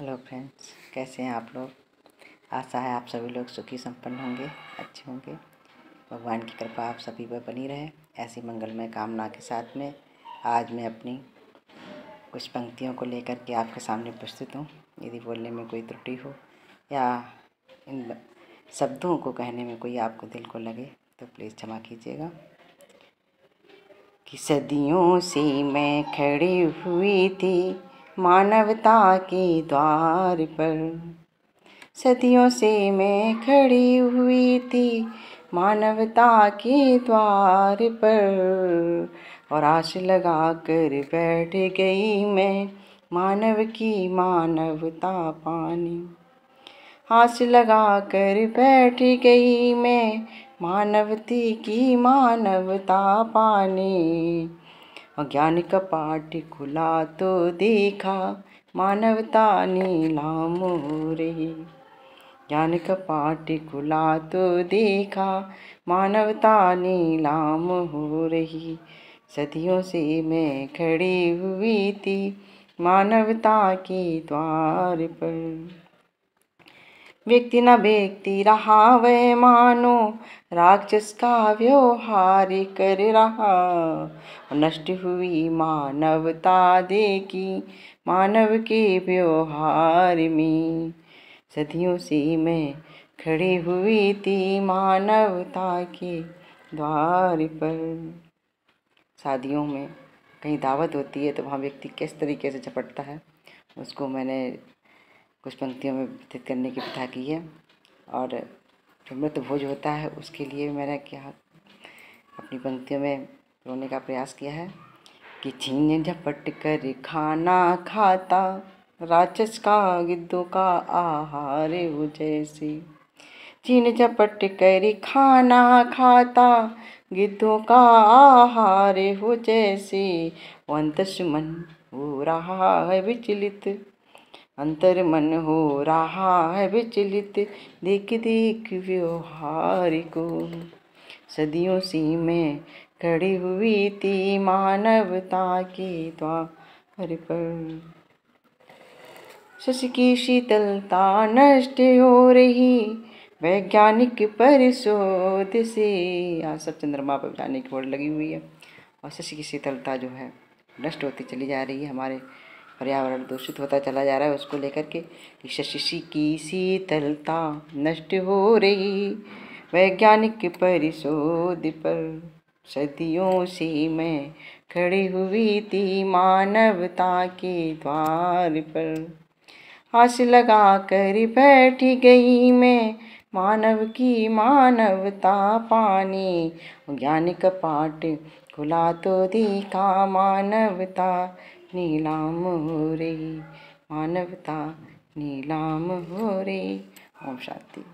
hello friends कैसे हैं आप लोग आशा है आप सभी लोग सुखी संपन्न होंगे अच्छे होंगे भगवान की कृपा आप सभी पर बनी रहे ऐसी मंगलमय कामना के साथ में आज मैं अपनी कुछ पंक्तियों को लेकर के आपके सामने प्रस्तुत हूँ यदि बोलने में कोई त्रुटि हो या इन शब्दों को कहने में कोई आपको दिल को लगे तो प्लीज़ क्षमा कीजिएगा कि सदियों से मैं खड़ी हुई थी मानवता के द्वार पर सदियों से मैं खड़ी हुई थी मानवता के द्वार पर और आश लगा कर बैठ गई मैं मानव की मानवता पानी आस लगा कर बैठ गई मैं मानवती की मानवता पानी अज्ञान का पाठ खुला तो देखा मानवता नीलाम रे ज्ञान का पाठ खुला तो देखा मानवता नीलाम हो रही सदियों से मैं खड़ी हुई थी मानवता के द्वार पर व्यक्ति न व्यक्ति रहा वह मानो राक्षस का व्यवहार कर रहा नष्ट हुई मानवता देखी मानव के व्यवहार में सदियों से मैं खड़ी हुई थी मानवता के द्वार पर शादियों में कहीं दावत होती है तो वहाँ व्यक्ति किस तरीके से झपटता है उसको मैंने कुछ पंक्तियों में व्यतीत करने की प्रथा की है और जो मृत भोज होता है उसके लिए भी मैंने क्या अपनी पंक्तियों में रोने का प्रयास किया है कि छीन झपट कर खाना खाता राक्षस का गिद्धो का आहार हो जैसे छीन झपट कर खाना खाता गिद्धों का आहार हो जैसे वंत मन हो रहा है विचलित अंतर मन हो रहा है विचलित देख देख व्यवहार को सदियों से मैं खड़ी हुई थी मानवता के द्वार पर शश की शीतलता नष्ट हो रही वैज्ञानिक परिशोध से यहाँ सब चंद्रमा पर जाने की होड़ लगी हुई है और शशि की शीतलता जो है नष्ट होती चली जा रही है हमारे पर्यावरण दूषित होता चला जा रहा है उसको लेकर के शशि की शीतलता नष्ट हो रही वैज्ञानिक परिशोध पर सदियों से मैं खड़ी हुई थी मानवता के द्वार पर आस लगा कर बैठ गई मैं मानव की मानवता पाने ज्ञानिक पाठ खुला तो देखा मानवता नीलाम हो रे मानवता नीलाम हो रे ओम शांति